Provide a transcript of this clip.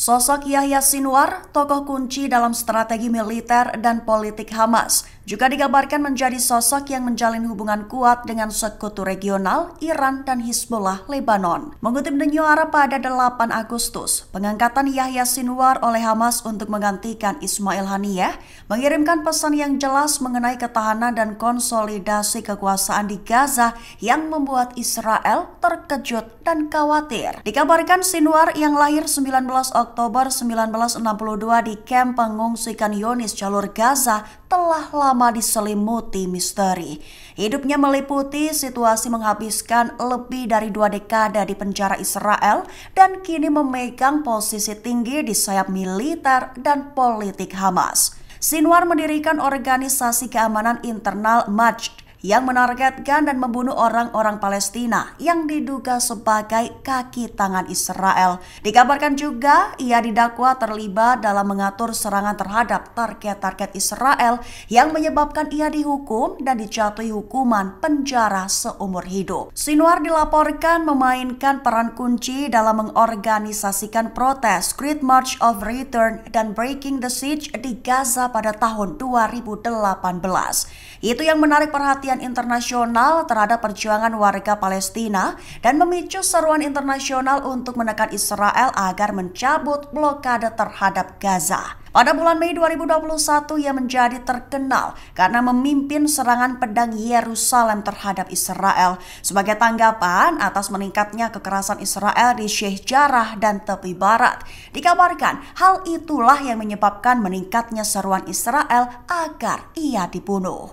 Sosok Yahya Sinwar, tokoh kunci dalam strategi militer dan politik Hamas, juga digambarkan menjadi sosok yang menjalin hubungan kuat dengan sekutu regional Iran dan Hizbullah Lebanon. Mengutip The New Arab pada 8 Agustus, pengangkatan Yahya Sinwar oleh Hamas untuk menggantikan Ismail Haniyeh mengirimkan pesan yang jelas mengenai ketahanan dan konsolidasi kekuasaan di Gaza yang membuat Israel terkejut dan khawatir. Dikabarkan Sinwar yang lahir 19 Oktober 1962 di kamp pengungsikan Yonis jalur Gaza telah lama lama diselimuti misteri. Hidupnya meliputi situasi menghabiskan lebih dari dua dekade di penjara Israel dan kini memegang posisi tinggi di sayap militer dan politik Hamas. Sinwar mendirikan organisasi keamanan internal Majd yang menargetkan dan membunuh orang-orang Palestina yang diduga sebagai kaki tangan Israel. Dikabarkan juga ia didakwa terlibat dalam mengatur serangan terhadap target-target Israel yang menyebabkan ia dihukum dan dijatuhi hukuman penjara seumur hidup. Sinwar dilaporkan memainkan peran kunci dalam mengorganisasikan protes Great March of Return dan Breaking the Siege di Gaza pada tahun 2018. Itu yang menarik perhatian internasional terhadap perjuangan warga Palestina dan memicu seruan internasional untuk menekan Israel agar mencabut blokade terhadap Gaza. Pada bulan Mei 2021 ia menjadi terkenal karena memimpin serangan pedang Yerusalem terhadap Israel sebagai tanggapan atas meningkatnya kekerasan Israel di Sheikh Jarrah dan tepi barat. Dikabarkan hal itulah yang menyebabkan meningkatnya seruan Israel agar ia dibunuh.